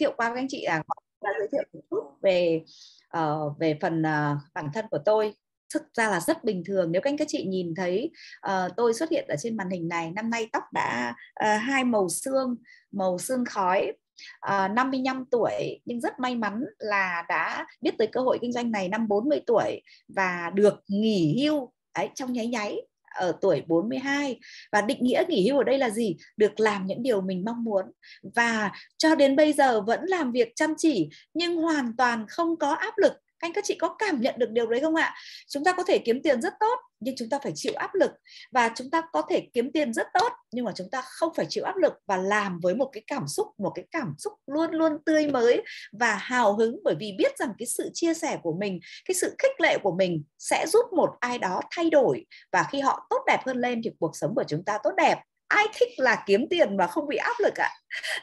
thiệu qua với anh chị là đã giới thiệu một chút về uh, về phần uh, bản thân của tôi thực ra là rất bình thường nếu các anh các chị nhìn thấy uh, tôi xuất hiện ở trên màn hình này năm nay tóc đã uh, hai màu xương màu xương khói uh, 55 tuổi nhưng rất may mắn là đã biết tới cơ hội kinh doanh này năm 40 tuổi và được nghỉ hưu ấy trong nháy nháy ở tuổi 42 và định nghĩa nghỉ hưu ở đây là gì? Được làm những điều mình mong muốn và cho đến bây giờ vẫn làm việc chăm chỉ nhưng hoàn toàn không có áp lực anh các chị có cảm nhận được điều đấy không ạ? Chúng ta có thể kiếm tiền rất tốt nhưng chúng ta phải chịu áp lực và chúng ta có thể kiếm tiền rất tốt nhưng mà chúng ta không phải chịu áp lực và làm với một cái cảm xúc một cái cảm xúc luôn luôn tươi mới và hào hứng bởi vì biết rằng cái sự chia sẻ của mình cái sự khích lệ của mình sẽ giúp một ai đó thay đổi và khi họ tốt đẹp hơn lên thì cuộc sống của chúng ta tốt đẹp ai thích là kiếm tiền mà không bị áp lực ạ à?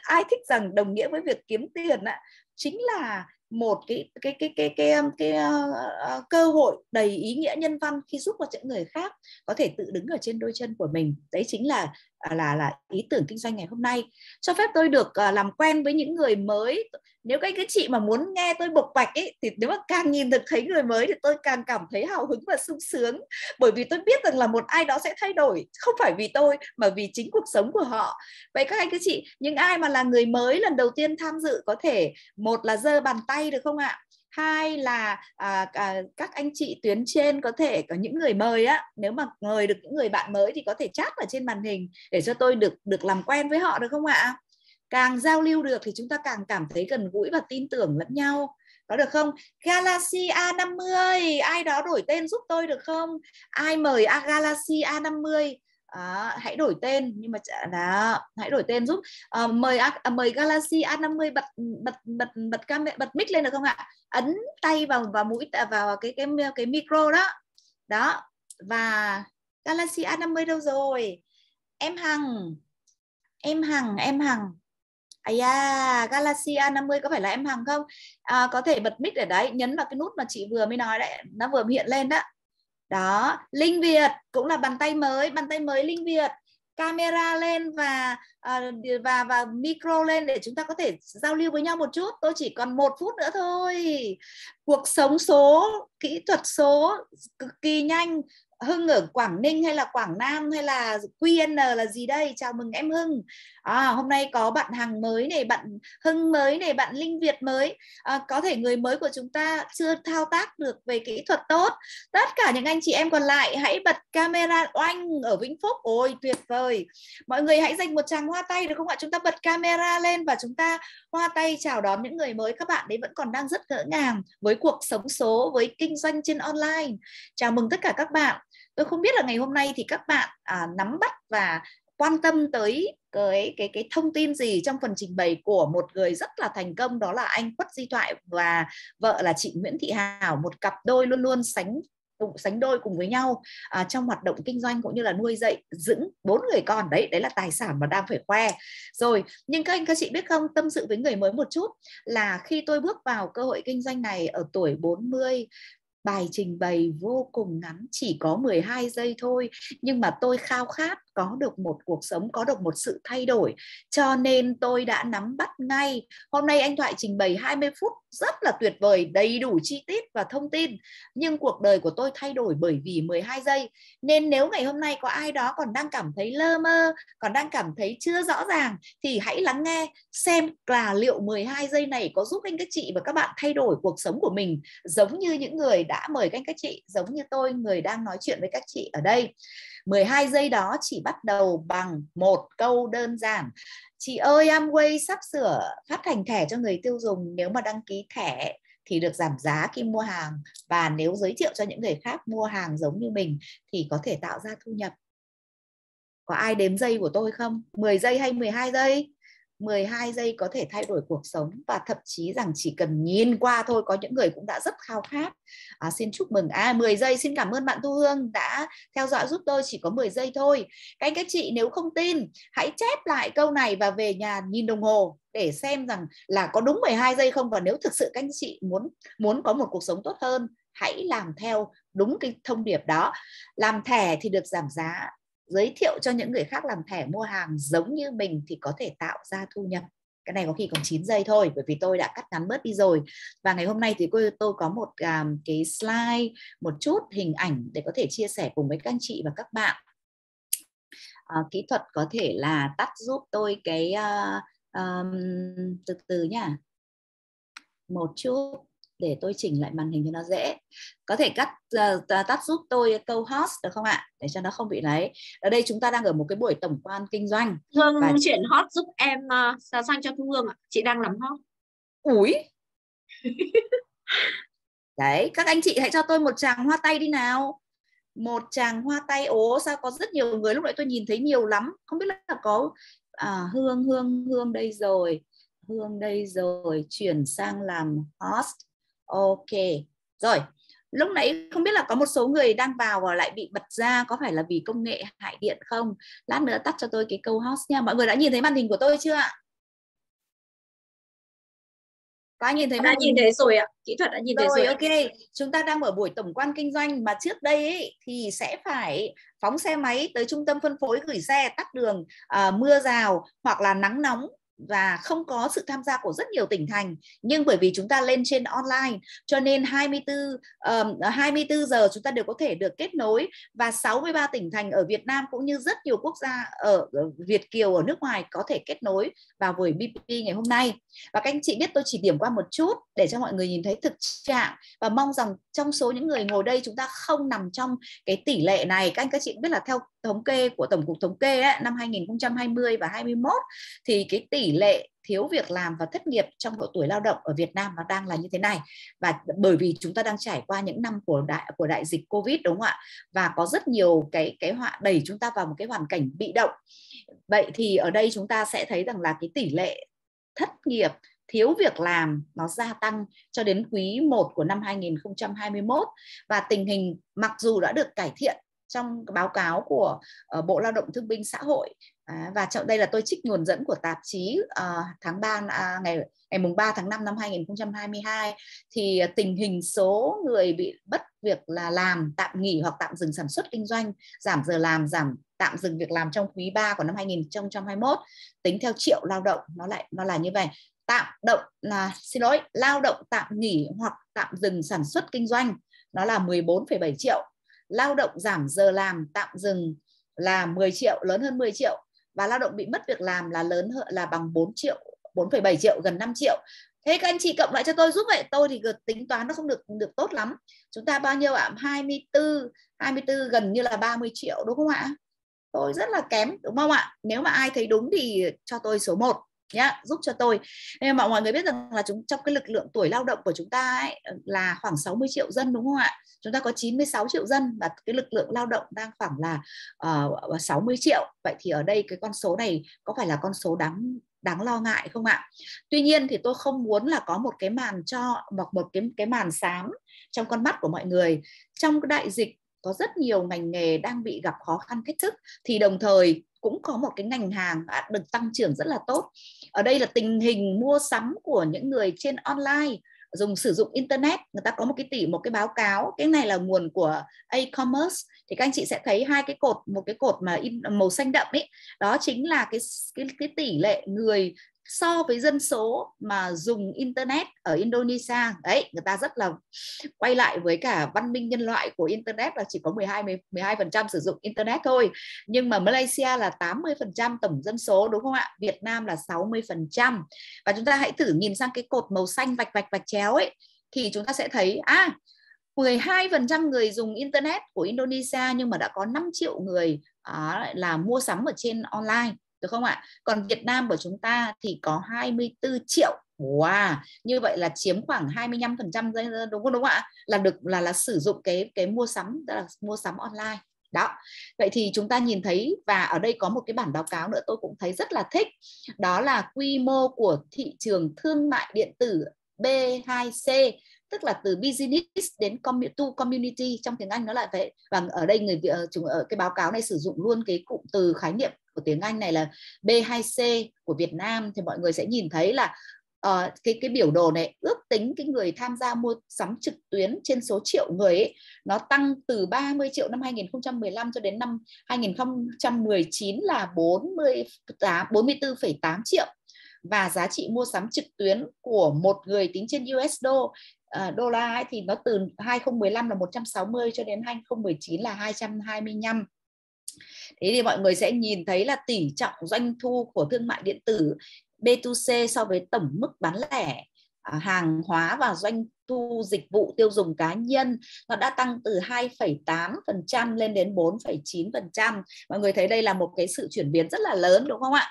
ai thích rằng đồng nghĩa với việc kiếm tiền ạ à? chính là một cái cái cái cái cái, um, cái, cái ờ, uh, ờ, ờ, cơ hội đầy ý nghĩa nhân văn khi giúp cho những người khác có thể tự đứng ở trên đôi chân của mình đấy chính là À, là là ý tưởng kinh doanh ngày hôm nay cho phép tôi được uh, làm quen với những người mới nếu cái cái chị mà muốn nghe tôi bộc bạch ấy thì nếu mà càng nhìn được thấy người mới thì tôi càng cảm thấy hào hứng và sung sướng bởi vì tôi biết rằng là một ai đó sẽ thay đổi không phải vì tôi mà vì chính cuộc sống của họ vậy các anh các chị những ai mà là người mới lần đầu tiên tham dự có thể một là giơ bàn tay được không ạ hai là à, à, các anh chị tuyến trên có thể có những người mời á nếu mà mời được những người bạn mới thì có thể chat ở trên màn hình để cho tôi được được làm quen với họ được không ạ càng giao lưu được thì chúng ta càng cảm thấy gần gũi và tin tưởng lẫn nhau có được không Galaxy A50 ai đó đổi tên giúp tôi được không ai mời A Galaxy A50 À, hãy đổi tên nhưng mà là hãy đổi tên giúp à, mời à, mời Galaxy A50 bật bật bật bật bật camera bật mic lên được không ạ? Ấn tay vào vào mũi vào cái cái cái micro đó. Đó. Và Galaxy A50 đâu rồi? Em Hằng. Em Hằng, em Hằng. à da, Galaxy A50 có phải là em Hằng không? À, có thể bật mic ở đấy, nhấn vào cái nút mà chị vừa mới nói đấy, nó vừa hiện lên đó đó linh việt cũng là bàn tay mới bàn tay mới linh việt camera lên và ờ, và và micro lên để chúng ta có thể giao lưu với nhau một chút tôi chỉ còn một phút nữa thôi cuộc sống số kỹ thuật số cực kỳ nhanh Hưng ở Quảng Ninh hay là Quảng Nam hay là QN ờ, là gì đây? Chào mừng em Hưng. À, hôm nay có bạn Hằng mới này, bạn Hưng mới này, bạn Linh Việt mới. À, có thể người mới của chúng ta chưa thao tác được về kỹ thuật tốt. Tất cả những anh chị em còn lại hãy bật camera oanh ở Vĩnh Phúc. Ôi tuyệt vời. Mọi người hãy dành một tràng hoa tay được không ạ? Chúng ta bật camera lên và chúng ta hoa tay chào đón những người mới. Các bạn đấy vẫn còn đang rất ngỡ ngàng với cuộc sống số, với kinh doanh trên online. Chào mừng tất cả các bạn tôi không biết là ngày hôm nay thì các bạn à, nắm bắt và quan tâm tới cái cái cái thông tin gì trong phần trình bày của một người rất là thành công đó là anh Quất Di Thoại và vợ là chị Nguyễn Thị Hảo một cặp đôi luôn luôn sánh sánh đôi cùng với nhau à, trong hoạt động kinh doanh cũng như là nuôi dạy dưỡng bốn người con đấy đấy là tài sản mà đang phải khoe rồi nhưng các anh các chị biết không tâm sự với người mới một chút là khi tôi bước vào cơ hội kinh doanh này ở tuổi 40 bài trình bày vô cùng ngắn chỉ có 12 giây thôi nhưng mà tôi khao khát có được một cuộc sống có được một sự thay đổi cho nên tôi đã nắm bắt ngay hôm nay anh thoại trình bày 20 phút rất là tuyệt vời đầy đủ chi tiết và thông tin nhưng cuộc đời của tôi thay đổi bởi vì 12 giây nên nếu ngày hôm nay có ai đó còn đang cảm thấy lơ mơ còn đang cảm thấy chưa rõ ràng thì hãy lắng nghe xem là liệu 12 giây này có giúp anh các chị và các bạn thay đổi cuộc sống của mình giống như những người đã mời anh các chị giống như tôi người đang nói chuyện với các chị ở đây 12 giây đó chỉ bắt đầu bằng một câu đơn giản chị ơi Amway sắp sửa phát hành thẻ cho người tiêu dùng nếu mà đăng ký thẻ thì được giảm giá khi mua hàng và nếu giới thiệu cho những người khác mua hàng giống như mình thì có thể tạo ra thu nhập có ai đếm giây của tôi không 10 giây hay 12 giây 12 giây có thể thay đổi cuộc sống và thậm chí rằng chỉ cần nhìn qua thôi có những người cũng đã rất khao khát à, xin chúc mừng à 10 giây xin cảm ơn bạn Thu Hương đã theo dõi giúp tôi chỉ có 10 giây thôi các anh các chị nếu không tin hãy chép lại câu này và về nhà nhìn đồng hồ để xem rằng là có đúng 12 giây không và nếu thực sự các anh chị muốn muốn có một cuộc sống tốt hơn hãy làm theo đúng cái thông điệp đó làm thẻ thì được giảm giá giới thiệu cho những người khác làm thẻ mua hàng giống như mình thì có thể tạo ra thu nhập cái này có khi còn 9 giây thôi bởi vì tôi đã cắt ngắn bớt đi rồi và ngày hôm nay thì cô tôi có một um, cái slide một chút hình ảnh để có thể chia sẻ cùng với các anh chị và các bạn uh, kỹ thuật có thể là tắt giúp tôi cái uh, um, từ từ nhá một chút để tôi chỉnh lại màn hình cho nó dễ có thể cắt uh, tắt giúp tôi câu host được không ạ để cho nó không bị lấy ở đây chúng ta đang ở một cái buổi tổng quan kinh doanh hương vâng, và... chuyển hot giúp em uh, sang cho thu hương ạ chị đang làm hot ủi đấy các anh chị hãy cho tôi một chàng hoa tay đi nào một chàng hoa tay ố sao có rất nhiều người lúc nãy tôi nhìn thấy nhiều lắm không biết là có à, hương hương hương đây rồi hương đây rồi chuyển sang làm host ok rồi lúc nãy không biết là có một số người đang vào và lại bị bật ra có phải là vì công nghệ hại điện không lát nữa tắt cho tôi cái câu host nha mọi người đã nhìn thấy màn hình của tôi chưa ạ có ai nhìn thấy đã nhìn thấy rồi ạ kỹ thuật đã nhìn rồi, thấy rồi ok chúng ta đang ở buổi tổng quan kinh doanh mà trước đây ấy, thì sẽ phải phóng xe máy tới trung tâm phân phối gửi xe tắt đường à, mưa rào hoặc là nắng nóng và không có sự tham gia của rất nhiều tỉnh thành nhưng bởi vì chúng ta lên trên online cho nên 24 um, 24 giờ chúng ta đều có thể được kết nối và 63 tỉnh thành ở Việt Nam cũng như rất nhiều quốc gia ở Việt kiều ở nước ngoài có thể kết nối vào buổi BP ngày hôm nay và các anh chị biết tôi chỉ điểm qua một chút để cho mọi người nhìn thấy thực trạng và mong rằng trong số những người ngồi đây chúng ta không nằm trong cái tỷ lệ này các anh các chị biết là theo thống kê của tổng cục thống kê ấy, năm 2020 và 21 thì cái tỷ tỷ lệ thiếu việc làm và thất nghiệp trong độ tuổi lao động ở Việt Nam nó đang là như thế này và bởi vì chúng ta đang trải qua những năm của đại của đại dịch Covid đúng không ạ và có rất nhiều cái cái họa đẩy chúng ta vào một cái hoàn cảnh bị động vậy thì ở đây chúng ta sẽ thấy rằng là cái tỷ lệ thất nghiệp thiếu việc làm nó gia tăng cho đến quý 1 của năm 2021 và tình hình mặc dù đã được cải thiện trong báo cáo của ờ, Bộ Lao động Thương binh Xã hội à, và trong đây là tôi trích nguồn dẫn của tạp chí ờ, tháng 3 à, ngày ngày mùng 3 tháng 5 năm 2022 thì ờ, tình hình số người bị mất việc là làm tạm nghỉ hoặc tạm dừng sản xuất kinh doanh, giảm giờ làm, giảm tạm dừng việc làm trong quý 3 của năm 2021 tính theo triệu lao động nó lại nó là như vậy tạm động là xin lỗi lao động tạm nghỉ hoặc tạm dừng sản xuất kinh doanh nó là 14,7 triệu lao động giảm giờ làm tạm dừng là 10 triệu lớn hơn 10 triệu và lao động bị mất việc làm là lớn hơn là bằng 4 triệu 4,7 triệu gần 5 triệu thế các anh chị cộng lại cho tôi giúp vậy tôi thì tính toán nó không được được tốt lắm chúng ta bao nhiêu ạ 24 24 gần như là 30 triệu đúng không ạ tôi rất là kém đúng không ạ nếu mà ai thấy đúng thì cho tôi số 1 nhá giúp cho tôi nên mà mọi người biết rằng là chúng trong cái lực lượng tuổi lao động của chúng ta ấy, ờ, là khoảng 60 triệu dân đúng không ạ chúng ta có 96 triệu dân và cái lực lượng lao động đang khoảng là ờ, ờ, uh, 60 triệu vậy thì ở đây cái con số này có phải là con số đáng đáng lo ngại không ạ? Tuy nhiên thì tôi không muốn là có một cái màn cho một một cái cái màn xám trong con mắt của mọi người. Trong cái đại dịch có rất nhiều ngành nghề đang bị gặp khó khăn thách thức thì đồng thời cũng có một cái ngành hàng được tăng trưởng rất là tốt ở đây là tình hình mua sắm của những người trên online dùng sử dụng internet người ta có một cái tỷ một cái báo cáo cái này là nguồn của e-commerce thì các anh chị sẽ thấy hai cái cột một cái cột mà in màu xanh đậm ấy đó chính là cái cái cái tỷ lệ người so với dân số mà dùng internet ở Indonesia đấy người ta rất là quay lại với cả văn minh nhân loại của internet là chỉ có 12 12% sử dụng internet thôi nhưng mà Malaysia là 80% tổng dân số đúng không ạ Việt Nam là 60% và chúng ta hãy thử nhìn sang cái cột màu xanh vạch vạch vạch chéo ấy thì chúng ta sẽ thấy à 12% người dùng internet của Indonesia nhưng mà đã có 5 triệu người à, là mua sắm ở trên online được không ạ? Còn Việt Nam của chúng ta thì có 24 triệu. Wow, như vậy là chiếm khoảng 25% đúng không đúng không ạ? Là được là là sử dụng cái cái mua sắm tức là mua sắm online. Đó. Vậy thì chúng ta nhìn thấy và ở đây có một cái bản báo cáo nữa tôi cũng thấy rất là thích. Đó là quy mô của thị trường thương mại điện tử B2C tức là từ business đến to community trong tiếng Anh nó lại vậy và ở đây người chúng ở cái báo cáo này sử dụng luôn cái cụm từ khái niệm của tiếng Anh này là B2C của Việt Nam thì mọi người sẽ nhìn thấy là uh, cái cái biểu đồ này ước tính cái người tham gia mua sắm trực tuyến trên số triệu người ấy, nó tăng từ 30 triệu năm 2015 cho đến năm 2019 là 48 44,8 à, triệu và giá trị mua sắm trực tuyến của một người tính trên USD ờ, đô la ấy, thì nó từ 2015 là 160 cho đến 2019 là 225 Thế thì mọi người sẽ nhìn thấy là tỷ trọng doanh thu của thương mại điện tử B2C so với tổng mức bán lẻ à, hàng hóa và doanh thu dịch vụ tiêu dùng cá nhân nó đã tăng từ 2,8% lên đến 4,9%. Mọi người thấy đây là một cái sự chuyển biến rất là lớn đúng không ạ?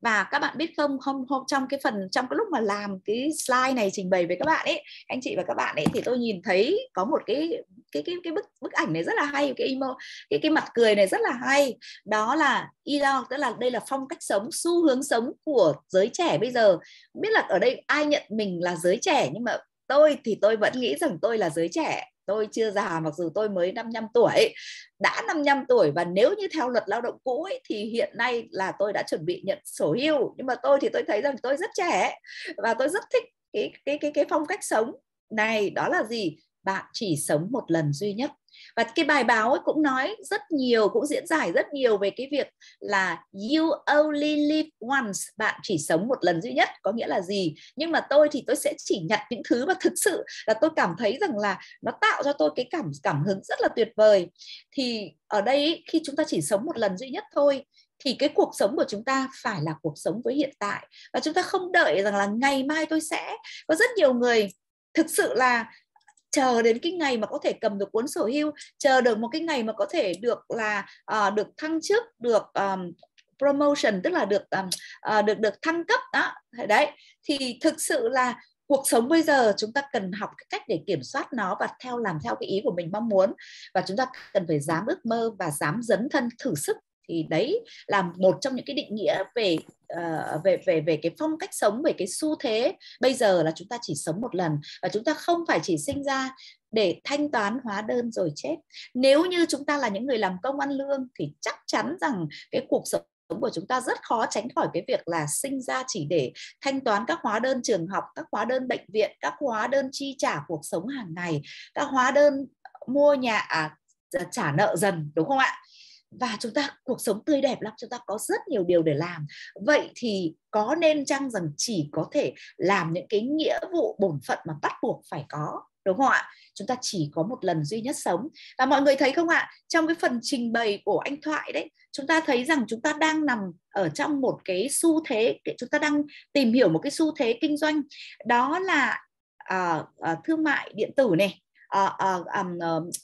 Và các bạn biết không, hôm, hôm trong cái phần trong cái lúc mà làm cái slide này trình bày với các bạn ấy, anh chị và các bạn ấy thì tôi nhìn thấy có một cái cái cái cái bức bức ảnh này rất là hay cái emo cái cái mặt cười này rất là hay đó là ideal tức là đây là phong cách sống xu hướng sống của giới trẻ bây giờ biết là ở đây ai nhận mình là giới trẻ nhưng mà tôi thì tôi vẫn nghĩ rằng tôi là giới trẻ tôi chưa già mặc dù tôi mới 55 tuổi đã 55 tuổi và nếu như theo luật lao động cũ ấy, thì hiện nay là tôi đã chuẩn bị nhận sổ hưu nhưng mà tôi thì tôi thấy rằng tôi rất trẻ và tôi rất thích cái cái cái cái phong cách sống này đó là gì bạn chỉ sống một lần duy nhất và cái bài báo ấy cũng nói rất nhiều cũng diễn giải rất nhiều về cái việc là you only live once bạn chỉ sống một lần duy nhất có nghĩa là gì nhưng mà tôi thì tôi sẽ chỉ nhặt những thứ mà thực sự là tôi cảm thấy rằng là nó tạo cho tôi cái cảm cảm hứng rất là tuyệt vời thì ở đây ấy, khi chúng ta chỉ sống một lần duy nhất thôi thì cái cuộc sống của chúng ta phải là cuộc sống với hiện tại và chúng ta không đợi rằng là ngày mai tôi sẽ có rất nhiều người thực sự là chờ đến cái ngày mà có thể cầm được cuốn sổ hưu chờ được một cái ngày mà có thể được là uh, được thăng chức được um, promotion tức là được um, uh, được được thăng cấp đó đấy thì thực sự là cuộc sống bây giờ chúng ta cần học cái cách để kiểm soát nó và theo làm theo cái ý của mình mong muốn và chúng ta cần phải dám ước mơ và dám dấn thân thử sức thì đấy là một trong những cái định nghĩa về ờ, về về về cái phong cách sống về cái xu thế bây giờ là chúng ta chỉ sống một lần và chúng ta không phải chỉ sinh ra để thanh toán hóa đơn rồi chết nếu như chúng ta là những người làm công ăn lương thì chắc chắn rằng cái cuộc sống của chúng ta rất khó tránh khỏi cái việc là sinh ra chỉ để thanh toán các hóa đơn trường học, các hóa đơn bệnh viện, các hóa đơn chi trả cuộc sống hàng ngày, các hóa đơn mua nhà à, trả nợ dần đúng không ạ? và chúng ta cuộc sống tươi đẹp lắm chúng ta có rất nhiều điều để làm vậy thì có nên chăng rằng chỉ có thể làm những cái nghĩa vụ bổn phận mà bắt buộc phải có đúng không ạ chúng ta chỉ có một lần duy nhất sống và mọi người thấy không ạ trong cái phần trình bày của anh thoại đấy chúng ta thấy rằng chúng ta đang nằm ở trong một cái xu thế chúng ta đang tìm hiểu một cái xu thế kinh doanh đó là à, à, thương mại điện tử này uh, uh, um,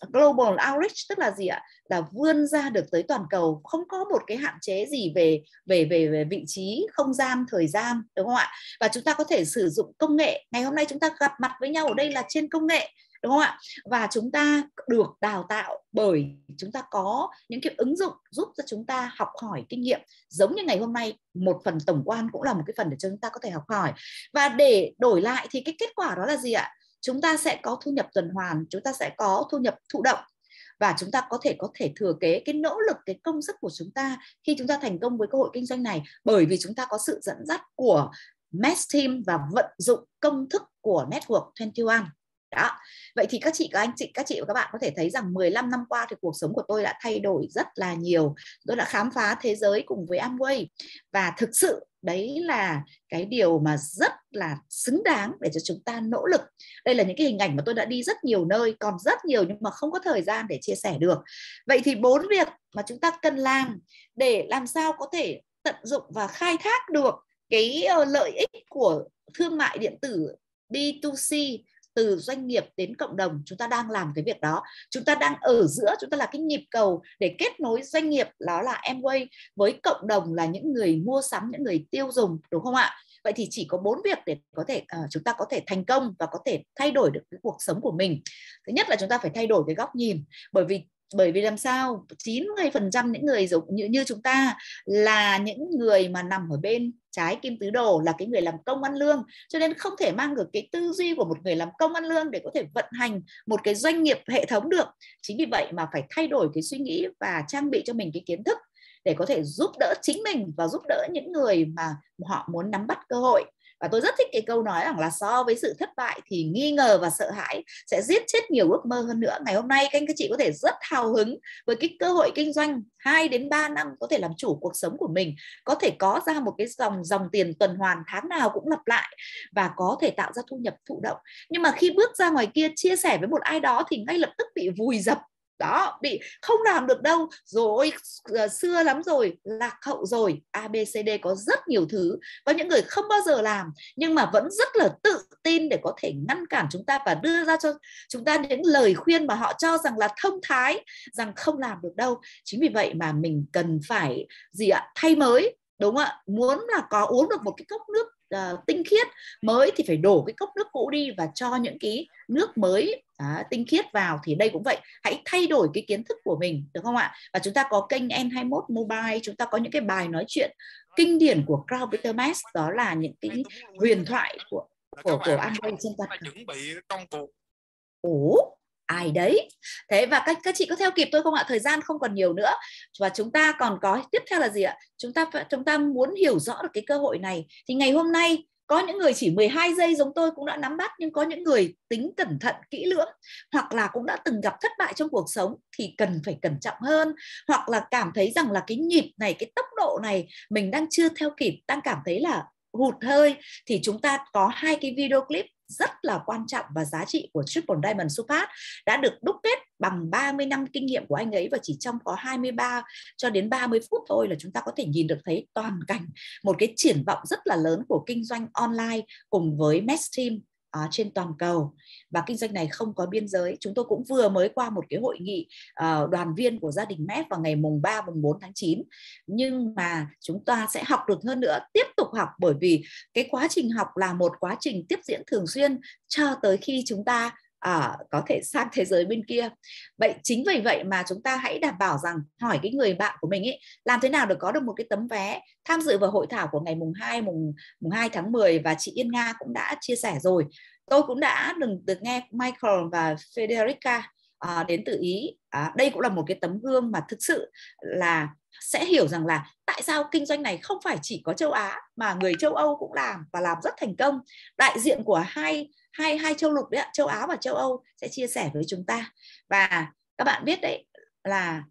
uh, global outreach tức là gì ạ là vươn ra được tới toàn cầu không có một cái hạn chế gì về về về, về vị trí không gian thời gian đúng không ạ và chúng ta có thể sử dụng công nghệ ngày hôm nay chúng ta gặp mặt với nhau ở đây là trên công nghệ đúng không ạ và chúng ta được đào tạo bởi chúng ta có những cái ứng dụng giúp cho chúng ta học hỏi kinh nghiệm giống như ngày hôm nay một phần tổng quan cũng là một cái phần để cho chúng ta có thể học hỏi và để đổi lại thì cái kết quả đó là gì ạ chúng ta sẽ có thu nhập tuần hoàn chúng ta sẽ có thu nhập thụ động và chúng ta có thể có thể thừa kế cái nỗ lực cái công sức của chúng ta khi chúng ta thành công với cơ hội kinh doanh này bởi vì chúng ta có sự dẫn dắt của Mass Team và vận dụng công thức của Network 21 đó vậy thì các chị các anh chị các chị và các bạn có thể thấy rằng 15 năm qua thì cuộc sống của tôi đã thay đổi rất là nhiều tôi đã khám phá thế giới cùng với Amway và thực sự đấy là cái điều mà rất là xứng đáng để cho chúng ta nỗ lực đây là những cái hình ảnh mà tôi đã đi rất nhiều nơi còn rất nhiều nhưng mà không có thời gian để chia sẻ được vậy thì bốn việc mà chúng ta cần làm để làm sao có thể tận dụng và khai thác được cái ờ, lợi ích của thương mại điện tử B2C từ doanh nghiệp đến cộng đồng chúng ta đang làm cái việc đó chúng ta đang ở giữa chúng ta là cái nhịp cầu để kết nối doanh nghiệp đó là Amway với cộng đồng là những người mua sắm những người tiêu dùng đúng không ạ vậy thì chỉ có bốn việc để có thể uh, chúng ta có thể thành công và có thể thay đổi được cái cuộc sống của mình thứ nhất là chúng ta phải thay đổi cái góc nhìn bởi vì bởi vì làm sao 90% những người giống như, như chúng ta là những người mà nằm ở bên trái kim tứ đồ là cái người làm công ăn lương cho nên không thể mang được cái tư duy của một người làm công ăn lương để có thể vận hành một cái doanh nghiệp hệ thống được chính vì vậy mà phải thay đổi cái suy nghĩ và trang bị cho mình cái kiến thức để có thể giúp đỡ chính mình và giúp đỡ những người mà họ muốn nắm bắt cơ hội và tôi rất thích cái câu nói rằng là so với sự thất bại thì nghi ngờ và sợ hãi sẽ giết chết nhiều ước mơ hơn nữa ngày hôm nay các anh các chị có thể rất hào hứng với cái cơ hội kinh doanh 2 đến 3 năm có thể làm chủ cuộc sống của mình có thể có ra một cái dòng dòng tiền tuần hoàn tháng nào cũng lặp lại và có thể tạo ra thu nhập thụ động nhưng mà khi bước ra ngoài kia chia sẻ với một ai đó thì ngay lập tức bị vùi dập đó bị không làm được đâu rồi ờ, xưa lắm rồi lạc hậu rồi abcd có rất nhiều thứ có những người không bao giờ làm nhưng mà vẫn rất là tự tin để có thể ngăn cản chúng ta và đưa ra cho chúng ta những lời khuyên mà họ cho rằng là thông thái rằng không làm được đâu chính vì vậy mà mình cần phải gì ạ thay mới đúng ạ muốn là có uống được một cái cốc nước uh, tinh khiết mới thì phải đổ cái cốc nước cũ đi và cho những cái nước mới à, tinh khiết vào thì đây cũng vậy hãy thay đổi cái kiến thức của mình được không ạ và chúng ta có kênh N21 Mobile chúng ta có những cái bài nói chuyện kinh điển của Carl Peter Max đó là những cái huyền thoại của của của Android trên toàn cầu chuẩn bị công cuộc ủ ai đấy thế và các các chị có theo kịp tôi không ạ thời gian không còn nhiều nữa và chúng ta còn có tiếp theo là gì ạ chúng ta chúng ta muốn hiểu rõ được cái cơ hội này thì ngày hôm nay có những người chỉ 12 giây giống tôi cũng đã nắm bắt nhưng có những người tính cẩn thận kỹ lưỡng hoặc là cũng đã từng gặp thất bại trong cuộc sống thì cần phải cẩn trọng hơn hoặc là cảm thấy rằng là cái nhịp này cái tốc độ này mình đang chưa theo kịp đang cảm thấy là hụt hơi thì chúng ta có hai cái video clip rất là quan trọng và giá trị của Triple Diamond Super đã được đúc kết bằng 30 năm kinh nghiệm của anh ấy và chỉ trong có 23 cho đến 30 phút thôi là chúng ta có thể nhìn được thấy toàn cảnh một cái triển vọng rất là lớn của kinh doanh online cùng với Mesh Team uh, trên toàn cầu và kinh doanh này không có biên giới. Chúng tôi cũng vừa mới qua một cái hội nghị uh, đoàn viên của gia đình MEF vào ngày mùng 3 mùng 4 tháng 9. Nhưng mà chúng ta sẽ học được hơn nữa, tiếp tục học bởi vì cái quá trình học là một quá trình tiếp diễn thường xuyên cho tới khi chúng ta à, có thể sang thế giới bên kia vậy chính vì vậy mà chúng ta hãy đảm bảo rằng hỏi cái người bạn của mình ấy làm thế nào để có được một cái tấm vé tham dự vào hội thảo của ngày mùng 2 mùng mùng 2 tháng 10 và chị Yên Nga cũng đã chia sẻ rồi tôi cũng đã từng được nghe Michael và Federica à, đến từ Ý à, đây cũng là một cái tấm gương mà thực sự là sẽ hiểu rằng là tại sao kinh doanh này không phải chỉ có châu Á mà người châu Âu cũng làm và làm rất thành công. Đại diện của hai hai hai châu lục đấy ạ, châu Á và châu Âu sẽ chia sẻ với chúng ta. Và các bạn biết đấy là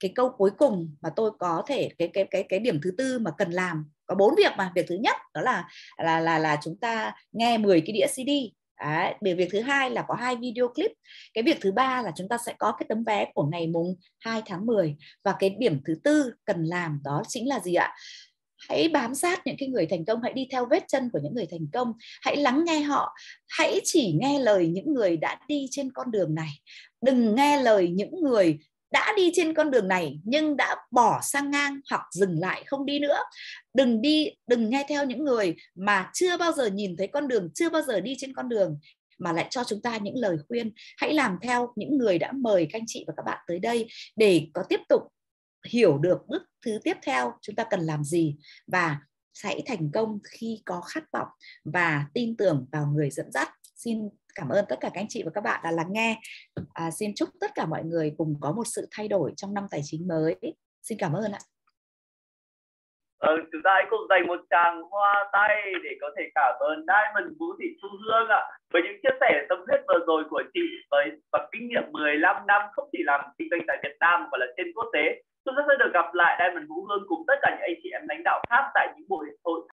cái câu cuối cùng mà tôi có thể cái cái cái cái điểm thứ tư mà cần làm có bốn việc mà việc thứ nhất đó là là là là chúng ta nghe 10 cái đĩa CD Đấy, việc thứ hai là có hai video clip cái việc thứ ba là chúng ta sẽ có cái tấm vé của ngày mùng 2 tháng 10 và cái điểm thứ tư cần làm đó chính là gì ạ hãy bám sát những cái người thành công hãy đi theo vết chân của những người thành công hãy lắng nghe họ hãy chỉ nghe lời những người đã đi trên con đường này đừng nghe lời những người đã đi trên con đường này nhưng đã bỏ sang ngang hoặc dừng lại không đi nữa đừng đi đừng nghe theo những người mà chưa bao giờ nhìn thấy con đường chưa bao giờ đi trên con đường mà lại cho chúng ta những lời khuyên hãy làm theo những người đã mời các anh chị và các bạn tới đây để có tiếp tục hiểu được bước thứ tiếp theo chúng ta cần làm gì và sẽ thành công khi có khát vọng và tin tưởng vào người dẫn dắt xin cảm ơn tất cả các anh chị và các bạn đã lắng nghe à, xin chúc tất cả mọi người cùng có một sự thay đổi trong năm tài chính mới xin cảm ơn ạ Ừ, chúng ta hãy cùng dành một tràng hoa tay để có thể cảm ơn Diamond Vũ Thị Thu Hương ạ với những chia sẻ tâm huyết vừa rồi của chị với và kinh nghiệm 15 năm không chỉ làm kinh doanh tại Việt Nam mà là trên quốc tế. Chúng ta sẽ được gặp lại Diamond Vũ Hương cùng tất cả những anh chị em lãnh đạo khác tại những buổi hội